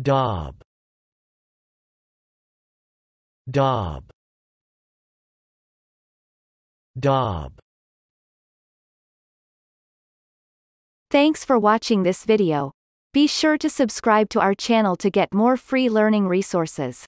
Dob Dob Dob Thanks for watching this video. Be sure to subscribe to our channel to get more free learning resources.